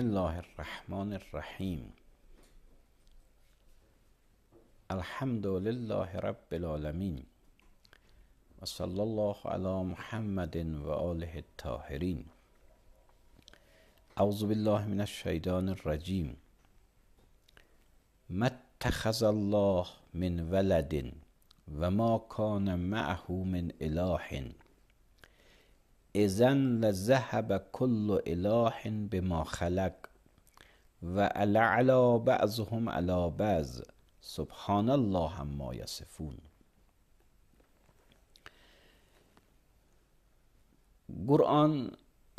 الله الرحمن الرحیم الحمد لله رب العالمین و الله علی محمد و آله الطاهرین اعوذ بالله من الشیطان الرجیم ما اتخذ الله من ولد و ما کان معه من اله İzən ləzəhəbə kullu ilahin bima xələq və ələ ələ bəzhum ələ bəz. Subhanallah əmmə yəsifun. Quran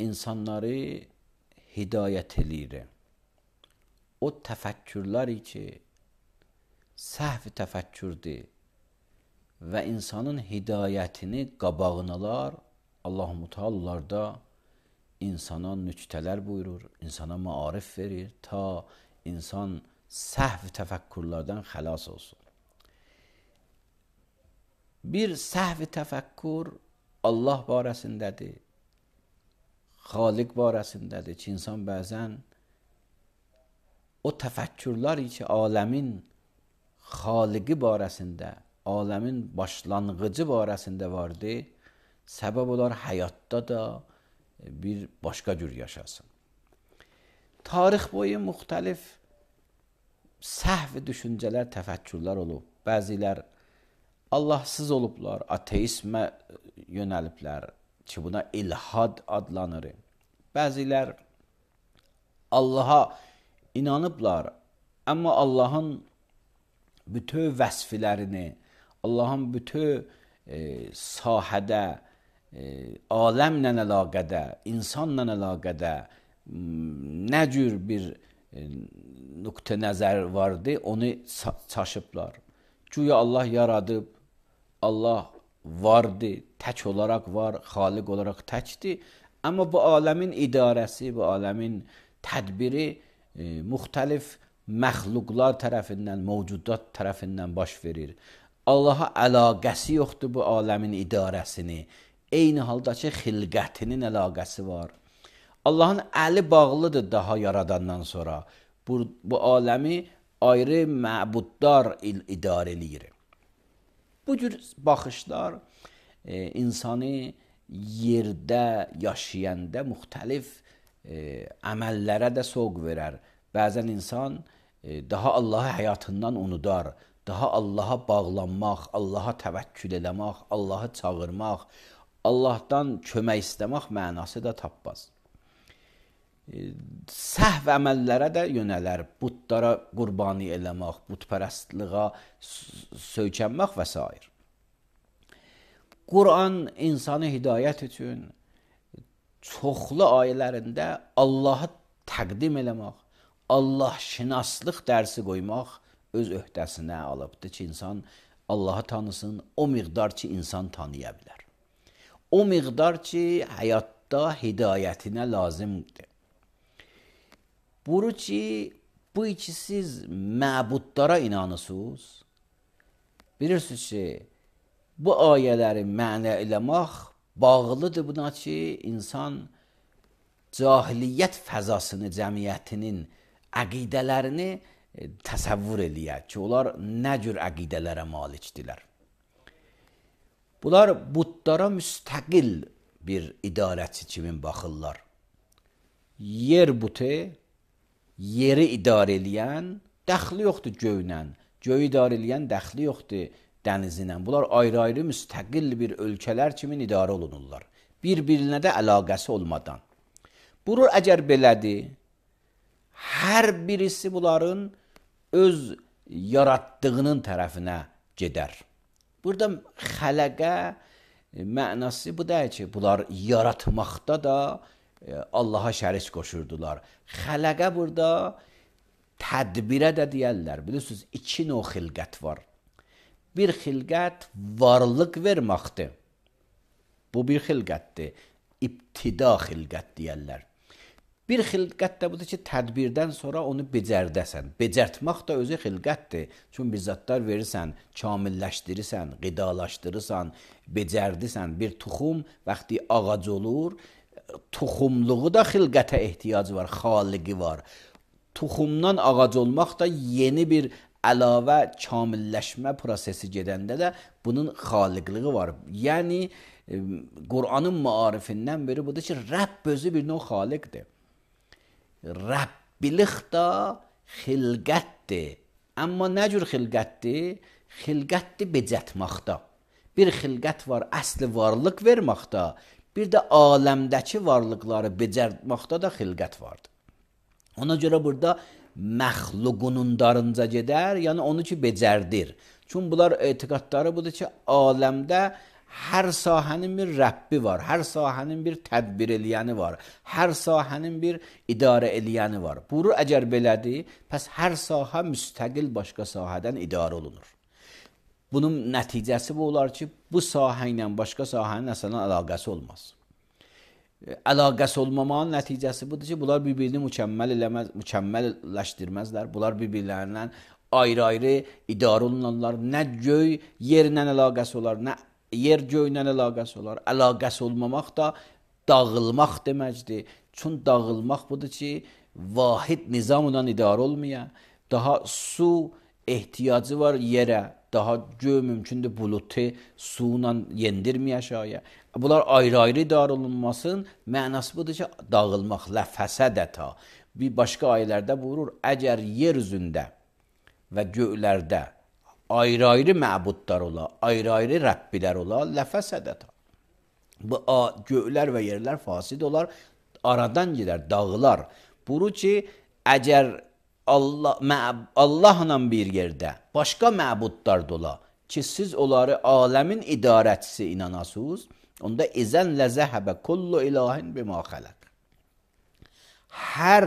insanları hidayət eləyir. O təfəkkürləri ki, səhv təfəkkürdür və insanın hidayətini qabağınalar, Allahu Teala'larda insana nüktələr buyurur, insana maarif verir ta insan səhv təfəkkürlərdən xəlas olsun. Bir səhv təfəkkür Allah barəsindədir. Xaliq barəsindədir ki, insan bəzən o təfəkkürlər ki, aləmin xaliqi barəsində, aləmin başlanğıcı barəsində vardır səbəb olar həyatda da bir başqa cür yaşasın. Tarix boyu müxtəlif səhv düşüncələr, təfəkkürlər olub. Bəzilər Allahsız olublar, ateizmə yönəliblər ki, buna ilhad adlanır. Bəzilər Allaha inanıblar, amma Allahın bütün vəsflərini, Allahın bütün e, sahədə, aləmlə əlaqədə, insanla əlaqədə nə cür bir e, nöqtə nəzər vardı, onu çaşıblar. Güya Allah yaradıb, Allah vardı, tək olaraq var, xaliq olaraq təkdir. Amma bu aləmin idarəsi, bu aləmin tədbiri e, müxtəlif məxluqlar tərəfindən, mövcudat tərəfindən baş verir. Allaha əlaqəsi yoxdur bu aləmin idarəsini Eyni halda ki, xilqətinin əlaqəsi var. Allahın əli bağlıdır daha yaradandan sonra. Bu, bu aləmi ayrı məbudlar il idarə eləyir. Bu cür baxışlar e, insanı yerdə yaşayanda müxtəlif e, əməllərə də soğuq verər. Bəzən insan e, daha Allahı həyatından unudar, daha Allaha bağlanmaq, Allaha təvəkkül eləmək, Allahı çağırmaq, Allahdan kömək istəmək mənası da tapmaz. E, səhv əməllərə də yönələr, butlara qurbani eləmək, butpərəstliyə söykənmək və s. Quran insanı hidayət üçün çoxlu ayələrində Allahı təqdim eləmək, Allah şinaslıq dərsi qoymaq öz öhdəsinə alıbdı ki, insan Allahı tanısın, o miqdar ki, insan tanıya bilər o miqdar ki, həyatda hidayətinə lazımdır. Buru ki, bu iki siz məbudlara inanırsınız. Bilirsiniz ki, bu ayələri mənə eləmək bağlıdır buna ki, insan cahiliyyət fəzasını, cəmiyyətinin əqidələrini təsəvvür eləyək ki, onlar nə cür əqidələrə malikdirlər. Bunlar butlara müstəqil bir idarəçi kimi baxırlar. Yer butu yeri idarə eləyən dəxli yoxdur göylə. Göyü idarə eləyən dəxli yoxdur dənizinə. Bunlar ayrı-ayrı müstəqil bir ölkələr kimi idarə olunurlar. Bir-birinə də əlaqəsi olmadan. Bunu əgər belədir, hər birisi bunların öz yaratdığının tərəfinə gedər. Burada xələqə e, mənası budur ki, bunlar yaratmaqda da e, Allaha şərik qoşurdular. Xələqə burada tədbirə də deyirlər. Bilirsiniz, iki növ xilqət var. Bir xilqət varlıq verməkdir. Bu bir xilqətdir. İbtida xilqət deyirlər. Bir xilqət də budur ki, tədbirdən sonra onu becərdəsən. Becərtmək də özü xilqətdir. Çünki bir zətlər verirsən, kamilləşdirirsən, qidalaşdırırsan, becərdisən. Bir tuxum vaxtı ağac olur, tuxumluğu da xilqətə ehtiyac var, xaliqi var. Tuxumdan ağac olmaq da yeni bir əlavə kamilləşmə prosesi gedəndə də bunun xaliqliyi var. Yəni e, Qur'anın maarifindən biri budur ki, Rəbb özü bir növ xaliqdir. Rəbbilikdə xilqətdir. Amma nə cür xilqətdir? Xilqətdir becətmaqda. Bir xilqət var, əsli varlıq verməkdə, bir də aləmdəki varlıqları becərtməkdə də xilqət vardır. Ona görə burada məxluqunun darınca gedər, yəni onu ki becərdir. Çünki bunlar etiqadları budur ki, aləmdə Hər sahənin bir Rəbbi var, hər sahənin bir tədbir eləyəni var, hər sahənin bir idarə eləyəni var. Bunu əgər belədir, pəs hər sahə müstəqil başqa sahədən idarə olunur. Bunun nəticəsi bu olar ki, bu sahə ilə başqa sahənin əsasən əlaqəsi olmaz. E, əlaqəsi olmamağın nəticəsi budur ki, bunlar bir-birini mükəmməl eləməz, mükəmməlləşdirməzlər. Bunlar bir-birlərindən ayrı-ayrı idarə olunanlar nə göy yerlə əlaqəsi olar, nə yer göynən əlaqəsi olar. Əlaqəsi olmamaq da dağılmaq deməkdir. Çün dağılmaq budur ki, vahid nizamla idarə olmaya, daha su ehtiyacı var yerə, daha göy mümkündür bulutu su ilə yendirməyə aşağıya. Bunlar ayrı-ayrı idarə olunmasın mənası budur ki, dağılmaq, la fəsadəta. Bir başqa ayələrdə buyurur, əgər yer üzündə və göylərdə ayrı-ayrı məbudlar ola, ayrı-ayrı rəbbilər ola, ləfəsədət. Bu a, göylər və yerlər fasid olar, aradan gedər, dağılar. Buru ki, əgər Allah məb Allahla bir yerdə başqa məbudlar dola ki, siz onları aləmin idarəçisi inanasınız, onda izən ləzəhəbə kullu ilahin bima xələq. Hər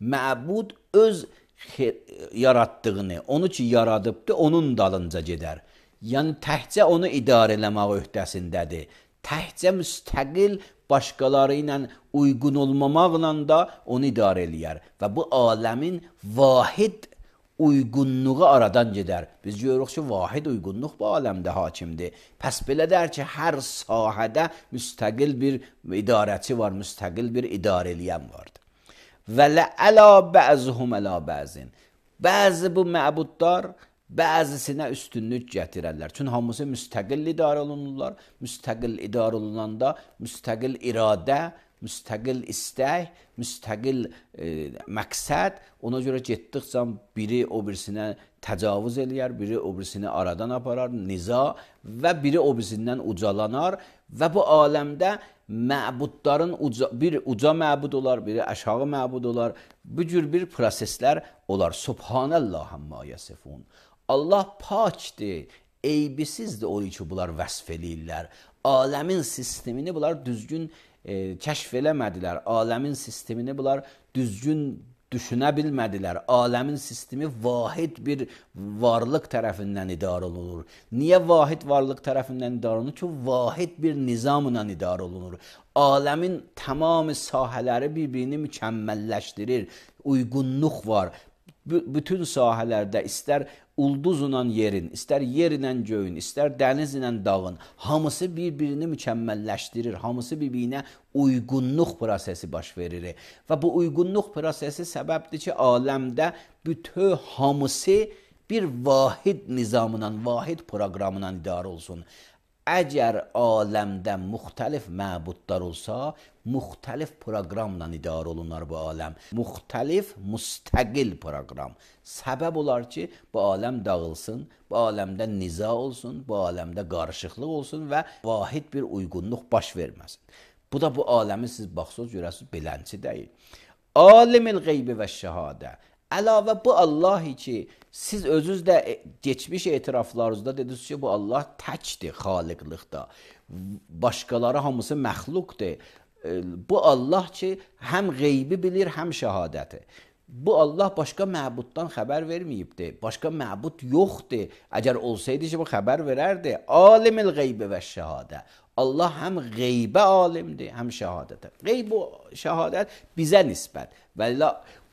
məbud öz yaratdığını, onu ki yaradıbdı, onun dalınca gedər. Yəni təhcə onu idarə eləmək öhdəsindədir. Təhcə müstəqil başqaları ilə uyğun olmamaqla da onu idarə eləyər və bu aləmin vahid uyğunluğu aradan gedər. Biz görürük ki, vahid uyğunluq bu aləmdə hakimdir. Pəs belə dər ki, hər sahədə müstəqil bir idarəçi var, müstəqil bir idarə eləyən vardır. Və lə'ələ bəzhum ələ bəzin. Bəzi bu məbudlar bəzisinə üstünlük gətirərlər. Çünki hamısı müstəqil idarə olunurlar. Müstəqil idarə olunanda müstəqil iradə, müstəqil istək, müstəqil e, məqsəd. Ona görə getdikcə biri o birisinə təcavüz eləyər, biri o birisini aradan aparar, niza və biri o birisindən ucalanar və bu aləmdə məbudların uca, bir uca məbud olar, biri aşağı məbud olar. Bu cür bir proseslər olar. Subhanallah amma yasifun. Allah pakdir, eybisizdir onun ki, bunlar vəsf eləyirlər. Aləmin sistemini bunlar düzgün e, kəşf eləmədilər. Aləmin sistemini bunlar düzgün düşünə bilmədilər. Aləmin sistemi vahid bir varlıq tərəfindən idarə olunur. Niyə vahid varlıq tərəfindən idarə olunur? Çünki vahid bir nizamla idarə olunur. Aləmin tamamı sahələri bir-birini mükəmməlləşdirir. Uyğunluq var. B bütün sahələrdə istər ulduzla yerin, istər yerlə göyün, istər dənizlə dağın, hamısı bir-birini mükəmməlləşdirir, hamısı bir-birinə uyğunluq prosesi baş verir. Və bu uyğunluq prosesi səbəbdir ki, aləmdə bütöv hamısı bir vahid nizamından, vahid proqramından idarə olsun əgər aləmdə müxtəlif məbudlar olsa, müxtəlif proqramla idarə olunar bu aləm. Müxtəlif, müstəqil proqram. Səbəb olar ki, bu aləm dağılsın, bu aləmdə niza olsun, bu aləmdə qarışıqlıq olsun və vahid bir uyğunluq baş verməsin. Bu da bu aləmi siz baxsınız görəsiniz belənçi deyil. Alimil qeybi və şəhadə Əlavə bu Allahdır ki, siz özünüz də keçmiş e, etiraflarınızda dediniz ki, bu Allah təkdir xaliqlikdə. Başqaları hamısı məxluqdur. E, bu Allah ki, həm qeybi bilir, həm şahadəti. Bu Allah başqa məbuddan xəbər verməyibdi. Başqa məbud yoxdur. Əgər olsaydı ki, bu xəbər verərdi. Alimil qeybi və şahadə. Allah həm qeybə alimdir, həm şahadətə. Qeyb o şahadət bizə nisbət. Və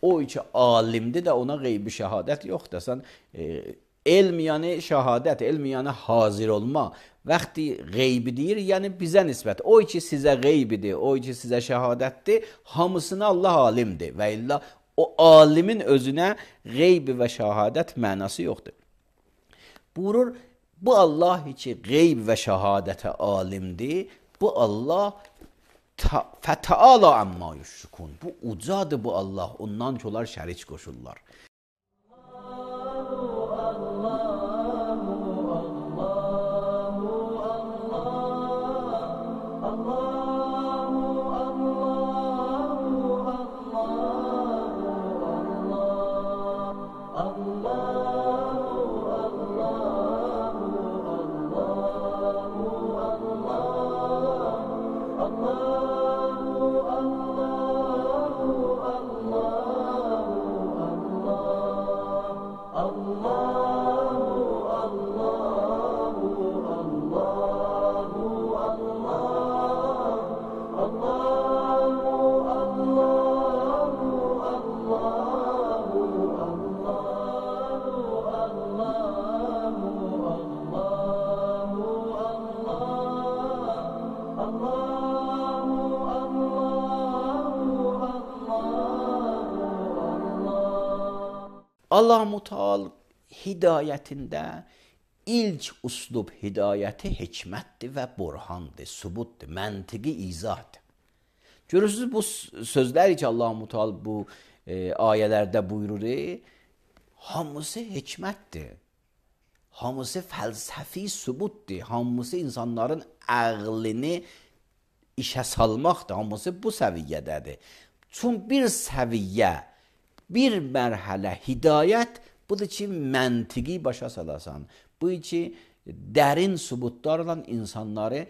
o iki alimdir də ona qeybi şəhadət yoxdur. Sən e, elm yəni şəhadət, elm yəni hazir olma. Vaxti qeybi deyir, yəni bizə nisbət. O iki sizə qeybidir, o iki sizə şəhadətdir. Hamısını Allah alimdir və illa o alimin özünə qeybi və şəhadət mənası yoxdur. Buyurur, bu Allah ki qeyb və şəhadətə alimdir. Bu Allah Fətəala əmmə yüşrikun. Bu ucadır bu Allah, ondan ki onlar şərik qoşurlar. Allah-u Teal hidayətində ilk uslub hidayəti hikmətdir və burhandır, sübutdur, məntiqi izahdır. Görürsünüz bu sözlər ki, Allah-u Teal bu e, ayələrdə buyurur, e, hamısı hikmətdir. Hamısı fəlsəfi sübutdur, hamısı insanların əqlini işə salmaqdır, hamısı bu səviyyədədir. Çün bir səviyyə bir mərhələ hidayət budur ki, məntiqi başa salasan. Bu ki, dərin sübutlarla insanları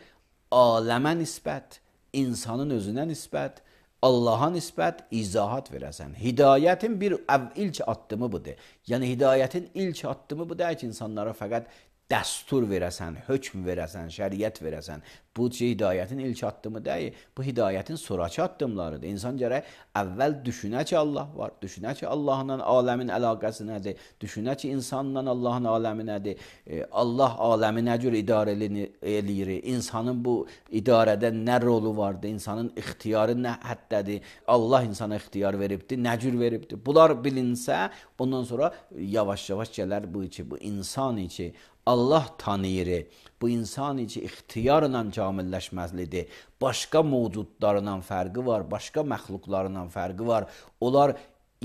aləmə nisbət, insanın özünə nisbət, Allaha nisbət izahat verəsən. Hidayətin bir ilk addımı budur. Yəni hidayətin ilk addımı budur ki, insanlara fəqət dəstur verəsən, hökm verəsən, şəriət verəsən. Bu hidayətin ilk addımı deyil. Bu hidayətin sonrakı addımlarıdır. İnsan gərək əvvəl düşünə ki, Allah var, düşünə ki, Allahla aləmin əlaqəsi nədir? Düşünə ki, insanla Allahın aləmi nədir? Allah aləmi nə cür idarə eləyir? İnsanın bu idarədə nə rolu vardı? İnsanın ixtiyarı nə həddədir? Allah insana ixtiyar veribdi, nə cür veribdi? Bunlar bilinsə, ondan sonra yavaş-yavaş gələr bu içi, bu insan içi Allah tanıyır. Bu insan içi ixtiyarla kamilləşməlidir. Başqa mövcudlarla fərqi var, başqa məxluqlarla fərqi var. Onlar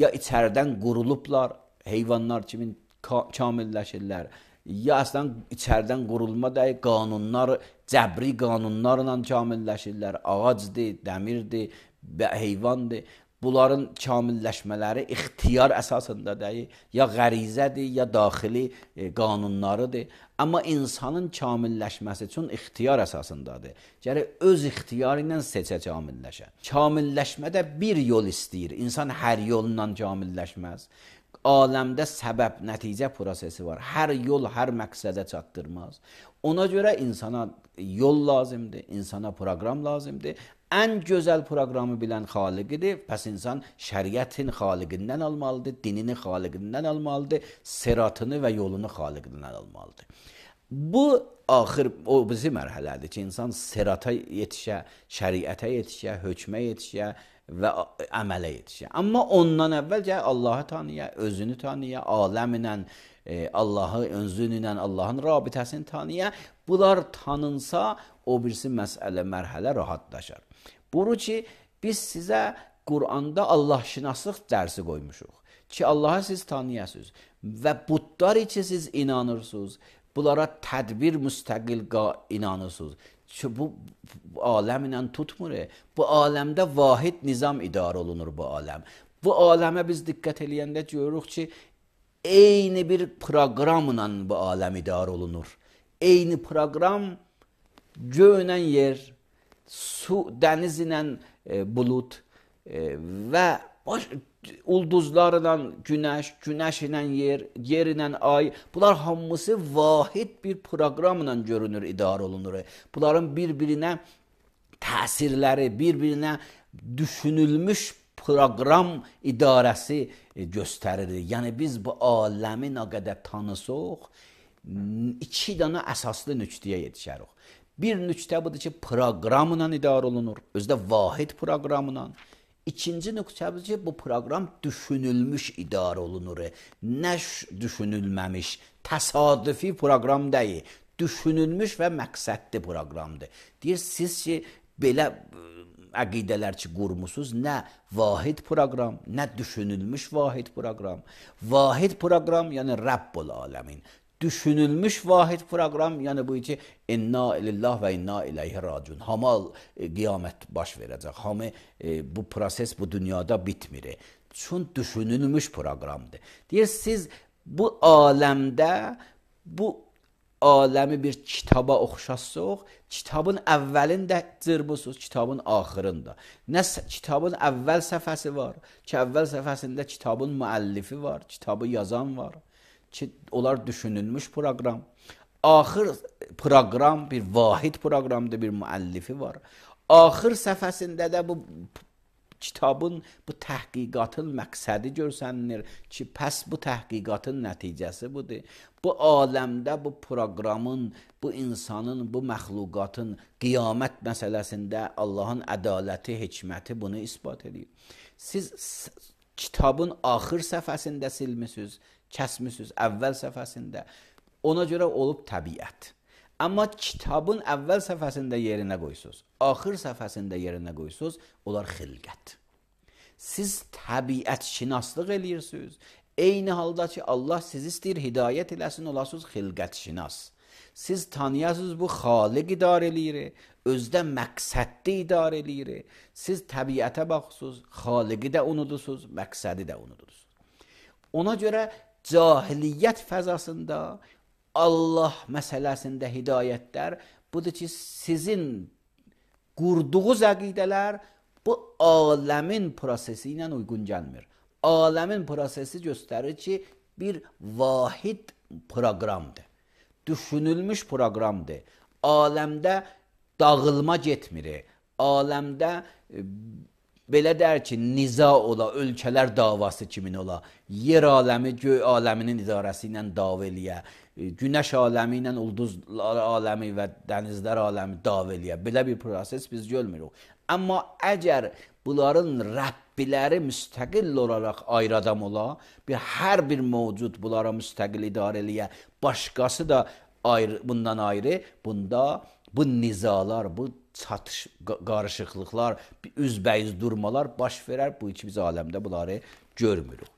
ya içərdən qurulublar, heyvanlar kimi kamilləşirlər. Ya əslən içərdən qurulma deyil, qanunlar, cəbri qanunlarla kamilləşirlər. Ağacdır, dəmirdir, heyvandır bunların kamilləşmələri ixtiyar əsasında deyil, ya qərizədir, ya daxili e, qanunlarıdır. Amma insanın kamilləşməsi üçün ixtiyar əsasındadır. Gərək öz ixtiyarı ilə seçə kamilləşə. Kamilləşmə də bir yol istəyir. İnsan hər yolla kamilləşməz. Aləmdə səbəb, nəticə prosesi var. Hər yol hər məqsədə çatdırmaz. Ona görə insana yol lazımdır, insana proqram lazımdır ən gözəl proqramı bilən xaliqidir. Pəs insan şəriətin xaliqindən almalıdır, dinini xaliqindən almalıdır, seratını və yolunu xaliqindən almalıdır. Bu axır o bizi mərhələdir ki, insan serata yetişə, şəriətə yetişə, hökmə yetişə və əmələ yetişə. Amma ondan əvvəlcə Allahı tanıya, özünü tanıya, aləmlə e, Allahı özünlə, Allahın rabitəsini tanıya. Bunlar tanınsa, o birisi məsələ mərhələ rahatlaşar. Bunu ki, biz sizə Quranda Allahşinaslıq dərsi qoymuşuq ki, Allaha siz tanıyasınız və budlar ki, siz inanırsınız, bunlara tədbir müstəqil inanırsınız. Ki, bu, bu aləm ilə tutmur. E. Bu aləmdə vahid nizam idarə olunur bu aləm. Bu aləmə biz diqqət eləyəndə görürük ki, eyni bir proqramla bu aləm idarə olunur. Eyni proqram göynən yer, su, dəniz ilə e, bulud e, və baş, ulduzlarla günəş, günəş ilə yer, yer ilə ay, bunlar hamısı vahid bir proqramla görünür, idarə olunur. Bunların bir-birinə təsirləri, bir-birinə düşünülmüş proqram idarəsi e, göstərir. Yəni biz bu aləmi nə qədər tanısaq, iki dana əsaslı nöqtəyə yetişərik. Bir nüqtə budur ki, proqramla idarə olunur. Özdə vahid proqramla. İkinci nöqtədir ki, bu proqram düşünülmüş idarə olunur. Nə düşünülməmiş, təsadüfi proqram deyil. Düşünülmüş və məqsədli proqramdır. Deyir siz ki, belə əqidələr ki, qurmusunuz, nə vahid proqram, nə düşünülmüş vahid proqram. Vahid proqram, yəni Rəbbul aləmin düşünülmüş vahid proqram, yəni bu ki, inna ilillah və inna ilayhi raciun. Hamal e, qiyamət baş verəcək. Hamı e, bu proses bu dünyada bitmir. Çün düşünülmüş proqramdır. Deyir siz bu aləmdə bu aləmi bir kitaba oxşasıq, kitabın əvvəlin də cırmısınız, kitabın axırında. Nə kitabın əvvəl səhifəsi var, ki əvvəl səhifəsində kitabın müəllifi var, kitabı yazan var ki, onlar düşünülmüş proqram. Axır proqram bir vahid proqramdır, bir müəllifi var. Axır səfəsində də bu kitabın, bu təhqiqatın məqsədi görsənilir ki, pəs bu təhqiqatın nəticəsi budur. Bu aləmdə bu proqramın, bu insanın, bu məxluqatın qiyamət məsələsində Allahın ədaləti, hikməti bunu isbat edir. Siz kitabın axır səfəsində silmisiniz, kəsmisiniz əvvəl səfəsində. Ona görə olub təbiət. Amma kitabın əvvəl səfəsində yerinə qoysunuz, axır səfəsində yerinə qoysunuz, onlar xilqət. Siz təbiət şinaslıq eləyirsiniz. Eyni halda ki, Allah sizi istəyir hidayət eləsin, olasınız xilqət şinas. Siz tanıyasınız bu xaliq idarə eləyir, özdə məqsədli idarə eləyir. Siz təbiətə baxırsınız, xaliqi də unudursunuz, məqsədi də unudursunuz. Ona görə cahiliyyət fəzasında, Allah məsələsində hidayətlər budur ki, sizin qurduğunuz əqidələr bu aləmin prosesi ilə uyğun gəlmir. Aləmin prosesi göstərir ki, bir vahid proqramdır. Düşünülmüş proqramdır. Aləmdə dağılma getmir. Aləmdə belə dər ki, niza ola, ölkələr davası kimin ola, yer aləmi göy aləminin idarəsi ilə dava eləyə, e, günəş aləmi ilə ulduzlar aləmi və dənizlər aləmi dava eləyə. Belə bir proses biz görmürük. Amma əgər bunların Rəbbiləri müstəqil olaraq ayrı adam ola, bir hər bir mövcud bunlara müstəqil idarə eləyə, başqası da ayrı bundan ayrı, bunda bu nizalar, bu çatış qarışıqlıqlar, üzbəyiz durmalar baş verər. Bu iki biz aləmdə bunları görmürük.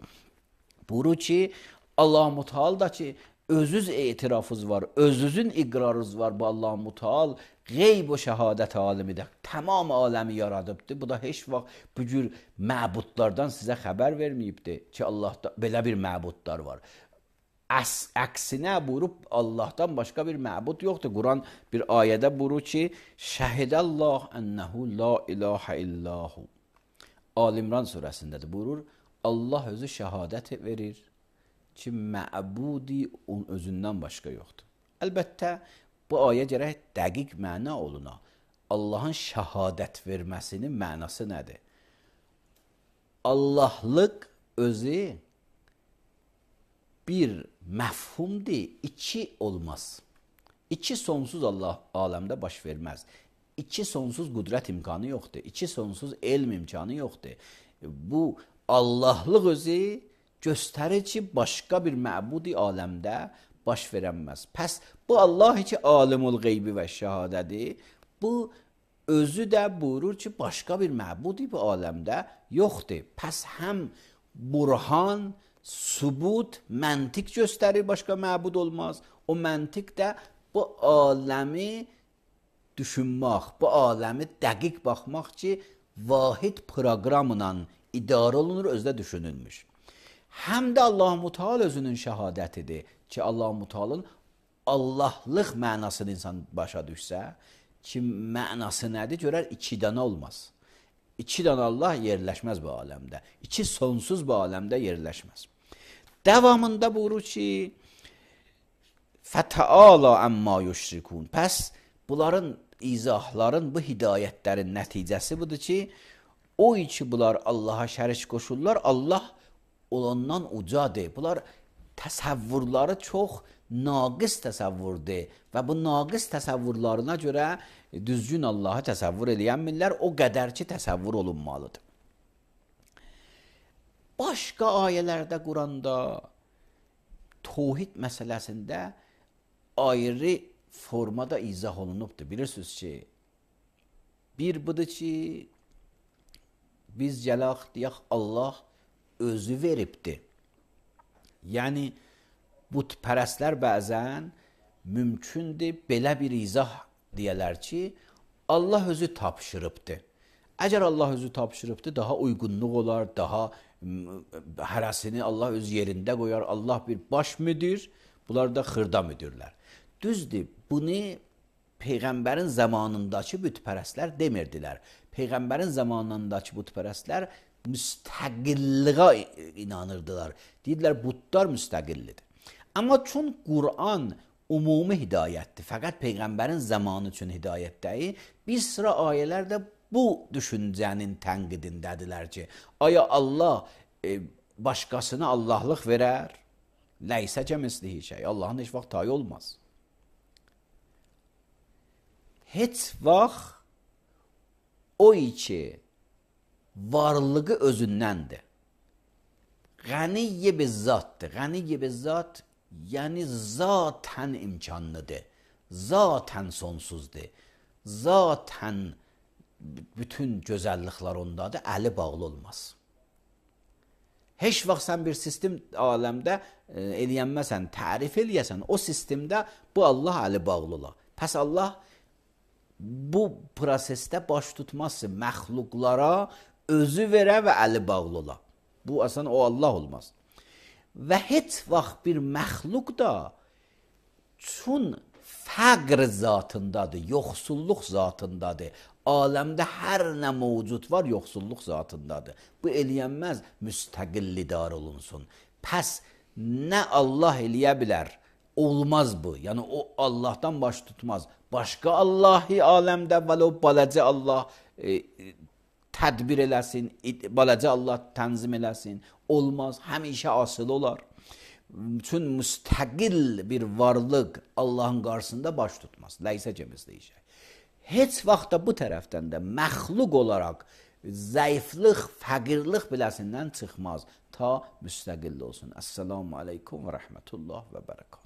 Buru ki Allah Muteal da ki özünüz etirafınız var, özünüzün iqrarınız var bu Allah Muteal qeyb o şəhadət alimidir. Tamam aləmi yaradıbdı. Bu da heç vaxt bu cür məbudlardan sizə xəbər verməyibdi ki, Allahda belə bir məbudlar var əks, əksinə buyurub Allahdan başqa bir məbud yoxdur. Quran bir ayədə buyurur ki, şəhidəllah ənəhu la ilahə illahu. Alimran surəsindədir buyurur, Allah özü şəhadət verir ki, məbudi onun özündən başqa yoxdur. Əlbəttə, bu ayə gərək dəqiq məna oluna. Allahın şəhadət verməsinin mənası nədir? Allahlıq özü bir məfhumdir, iki olmaz. İki sonsuz Allah aləmdə baş verməz. İki sonsuz qudrət imkanı yoxdur. İki sonsuz elm imkanı yoxdur. Bu Allahlıq özü göstərir ki, başqa bir məbudi aləmdə baş verənməz. Pəs bu Allah ki, alimul qeybi və şəhadədir. Bu özü də buyurur ki, başqa bir məbudi bu aləmdə yoxdur. Pəs həm burhan, həm Sübut məntiq göstərir, başqa məbud olmaz. O məntiq də bu aləmi düşünmək, bu aləmi dəqiq baxmaq ki, vahid proqramla idarə olunur, özdə düşünülmüş. Həm də Allah Muteal özünün şahadətidir ki, Allah Mutealın Allahlıq mənasını insan başa düşsə, ki, mənası nədir? Görər, iki dənə olmaz. İki dənə Allah yerləşməz bu aləmdə. İki sonsuz bu aləmdə yerləşməz. Devamında buyurur ki, Fətəala əmmâ yüşrikun. Pəs bunların izahların, bu hidayətlərin nəticəsi budur ki, o ki bunlar Allaha şərik qoşurlar, Allah olandan ucadır. Bunlar təsəvvürləri çox naqis təsəvvürdür və bu naqis təsəvvürlərinə görə düzgün Allahı təsəvvür eləyən millər o qədər ki təsəvvür olunmalıdır başqa ayələrdə Quranda tohid məsələsində ayrı formada izah olunubdur. Bilirsiniz ki, bir budur ki, biz gəlaq deyək Allah özü veribdir. Yəni, bütpərəslər bəzən mümkündür, belə bir izah deyələr ki, Allah özü tapşırıbdır. Əgər Allah özü tapşırıbdır, daha uyğunluq olar, daha hərəsini Allah öz yerində qoyar. Allah bir baş müdür, bunlar da xırda müdürlər. Düzdür, bunu Peyğəmbərin zamanındakı bütpərəslər demirdilər. Peyğəmbərin zamanındakı bütpərəslər müstəqilliyə inanırdılar. Deyirdilər, butlar müstəqillidir. Amma çün Quran ümumi hidayətdir. Fəqət peyğəmbərin zamanı üçün hidayət deyil. Bir sıra ayələr də bu düşüncənin tənqidindədirlər ki, aya Allah e, başqasına Allahlıq verər? Ləysə cəmislihi şey. Allahın heç vaxt tayı olmaz. Heç vaxt o iki varlığı özündəndir. Qəniyə bir zatdır. Qəniyə bir zat, yəni zatən imkanlıdır. Zatən sonsuzdur. Zatən bütün gözəlliklər ondadır, əli bağlı olmaz. Heç vaxt sən bir sistem aləmdə e, eləyənməsən, tərif eləyəsən, o sistemdə bu Allah əli bağlı ola. Pəs Allah bu prosesdə baş tutması məxluqlara özü verə və əli bağlı ola. Bu əsən o Allah olmaz. Və heç vaxt bir məxluq da çün Fəqr zatındadır, yoxsulluq zatındadır. Aləmdə hər nə mövcud var, yoxsulluq zatındadır. Bu eləyənməz müstəqil lidar olunsun. Pəs nə Allah eləyə bilər? Olmaz bu. Yəni o Allahdan baş tutmaz. Başqa Allahi aləmdə vələ o balaca Allah e, e tədbir eləsin, balaca Allah tənzim eləsin. Olmaz, həmişə asılı olar bütün müstəqil bir varlıq Allahın qarşısında baş tutmaz. Ləysəcə bizdəyəcək. Heç vaxt da bu tərəfdən də məxluq olaraq zəiflik, fəqirlik biləsindən çıxmaz ta müstəqil olsun. Assalamu alaykum və rahmetullah və bərəkət.